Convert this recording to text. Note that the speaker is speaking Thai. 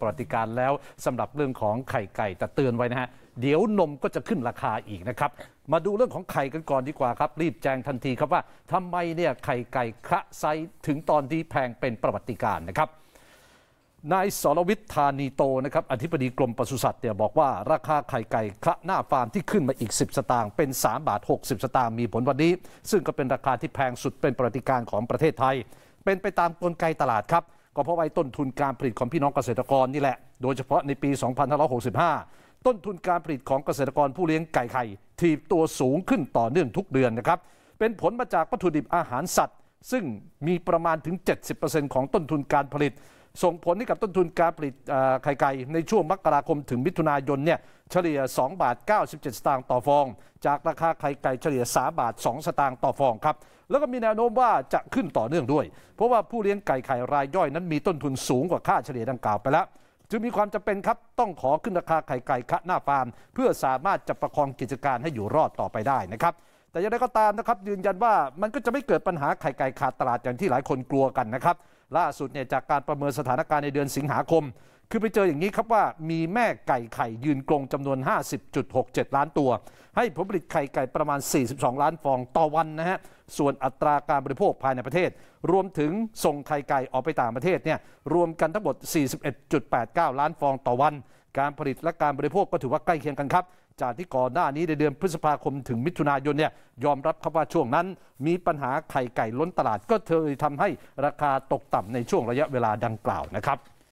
ประวัติการแล้วสำหรับเรื่องของไข่ไก่แต่เตือนไว้นะฮะเดี๋ยวนมก็จะขึ้นราคาอีกนะครับ มาดูเรื่องของไข่กันก่อนดีกว่าครับรีบแจ้งทันทีครับว่าทำไมเนี่ยไข่ไก่คะไซถึงตอนที่แพงเป็นประวัติการนะครับนายสรวิทธานีโตนะครับอธิบดีกรมปศุสัตว์เนี่ยบอกว่าราคาไข่ไก่คระหน้าฟาร์มที่ขึ้นมาอีก 10 สตางค์เป็น3บาท60 สตางค์มีผลวันนี้ ซึ่งก็เป็นราคาที่แพงสุดเป็นประวัติการของประเทศไทย เป็นไปตามกลไกตลาดครับก็เพราะไว้ต้นทุนการผลิตของพี่น้องเกษตรกรนี่แหละ โดยเฉพาะในปี 2565 ต้นทุนการผลิตของเกษตรกรผู้เลี้ยงไก่ไข่ ทีบตัวสูงขึ้นต่อเนื่องทุกเดือนนะครับ เป็นผลมาจากวัตถุดิบอาหารสัตว์ซึ่งมีประมาณถึง 70%ของต้นทุนการผลิต ส่งผลให้กับต้นทุนการผลิตไข่ไก่ในช่วงมกราคมถึงมิถุนายนเนี่ยเฉลี่ย 2 บาท 97 สตางค์ต่อฟอง จากราคาไข่ไก่เฉลี่ย3บาท 2 สตางค์ต่อฟองครับแล้วก็มีแนวโน้มว่าจะขึ้นต่อเนื่องด้วย เพราะว่าผู้เลี้ยงไก่ไข่รายย่อยนั้นมีต้นทุนสูงกว่าค่าเฉลี่ยดังกล่าวไปแล้วจึงมีความจำเป็นครับต้องขอขึ้นราคาไข่ไก่คะหน้าฟาร์มเพื่อสามารถจะประคองกิจการให้อยู่รอดต่อไปได้นะครับแต่อย่างไรก็ตามนะครับ ยืนยันว่ามันก็จะไม่เกิดปัญหาไข่ไก่ขาดตลาดอย่างที่หลายคนกลัวกันนะครับ ล่าสุดเนี่ยจากการประเมินสถานการณ์ในเดือนสิงหาคม คือไปเจออย่างนี้ครับว่า มีแม่ไก่ไข่ ยืนกรงจำนวน 50.67 ล้านตัว ให้ผลผลิตไข่ไก่ประมาณ 42 ล้านฟองต่อวันนะฮะ ส่วนอัตราการบริโภคภายในประเทศ รวมถึงส่งไข่ไก่ออกไปต่างประเทศเนี่ยรวมกันทั้งหมด 41.89 ล้านฟองต่อวัน การผลิตและการบริโภคก็ถือว่าใกล้เคียงกันครับจากที่ก่อนหน้านี้ในเดือนพฤษภาคมถึงมิถุนายนเนี่ยยอมรับครับว่าช่วงนั้นมีปัญหาไข่ไก่ล้นตลาดก็เคยทำให้ราคาตกต่ำในช่วงระยะเวลาดังกล่าวนะครับ